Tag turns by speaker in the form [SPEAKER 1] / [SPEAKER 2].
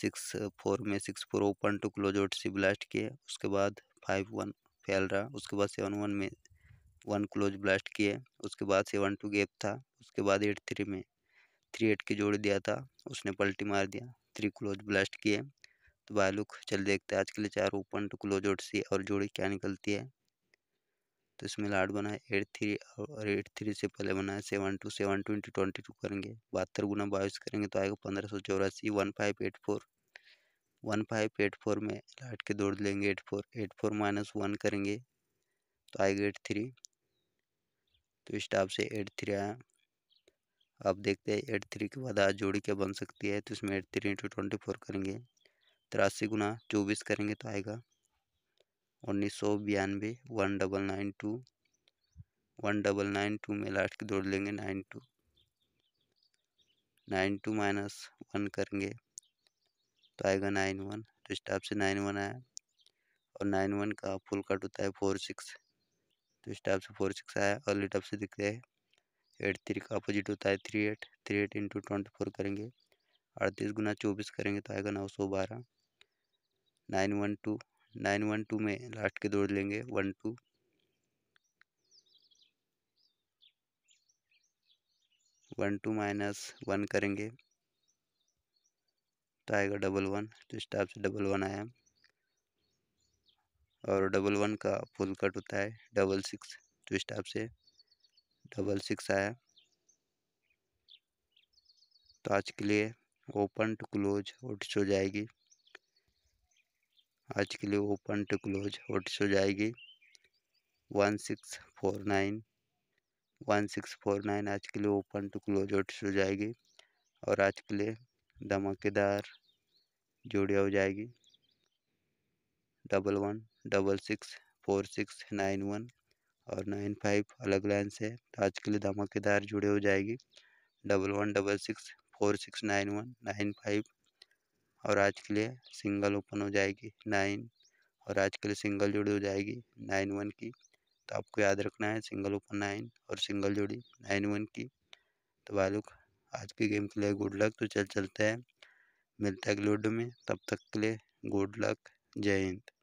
[SPEAKER 1] six four में six four open to close out से blast किए उसके बाद फाइव वन फैल रहा उसके बाद सेवन वन में वन क्लोज ब्लास्ट किए उसके बाद सेवन टू गैप था उसके बाद एट थ्री में थ्री एट की जोड़ दिया था उसने पल्टी मार दिया थ्री क्लोज ब्लास्ट किए तो बायलुक चल देखते हैं आज के लिए चार open to close out see और जोड़ी क्या निकलती है तो इसमें लाड बना है एट थ्री और एट थ्री से पहले बना है seven two seven two into twenty two करेंगे बहत्तर गुना बाईस करेंगे तो आएगा पंद्रह सौ चौरासी one five eight four one five eight four में लाट के दौड़ लेंगे eight four eight four minus one करेंगे तो आएगा एट थ्री तो स्टाफ से एट थ्री आया आप देखते हैं एट थ्री के बाद आज जोड़ी क्या बन सकती है तो इसमें eight three into twenty four करेंगे तिरासी गुना चौबीस करेंगे तो आएगा उन्नीस सौ बयानवे one double nine two one double nine two में लास्ट की दौड़ लेंगे nine two nine two minus one करेंगे तो आएगा नाइन वन तो टाइप से नाइन वन आया और नाइन वन का फुल कट होता है फोर सिक्स तो इस टाइप से फोर सिक्स आया और लिटअप से दिखते हैं एट थ्री का अपोजिट होता है three eight three eight into twenty four करेंगे अड़तीस गुना चौबीस करेंगे तो आएगा नौ सौ बारह nine one two nine one two में लास्ट के दौड़ लेंगे one two one two minus one करेंगे तो आएगा डबल वन तो इस टाइप से डबल वन आया और डबल वन का फुल कट होता है डबल सिक्स तो इस टाइप से डबल सिक्स आया तो आज के लिए ओपन टू क्लोज ओटिस हो जाएगी आज के लिए ओपन टू क्लोज नोटिस हो जाएगी one six four nine one six four nine आज के लिए ओपन टू क्लोज ऑटिस हो जाएगी और आज के लिए धमाकेदार जोड़िया हो जाएगी double one double six four six nine one और नाइन फाइव अलग लाइन से तो आज के लिए धमाकेदार जुड़े हो जाएगी double one double six four six nine one nine five और आज के लिए सिंगल ओपन हो जाएगी नाइन और आज के लिए सिंगल जोड़ी हो जाएगी नाइन वन की तो आपको याद रखना है सिंगल ओपन नाइन और सिंगल जोड़ी नाइन वन की तो भाई आज के गेम के लिए गुड लक तो चल चलते हैं मिलता है अगले वीडियो में तब तक के लिए गुड लक जय हिंद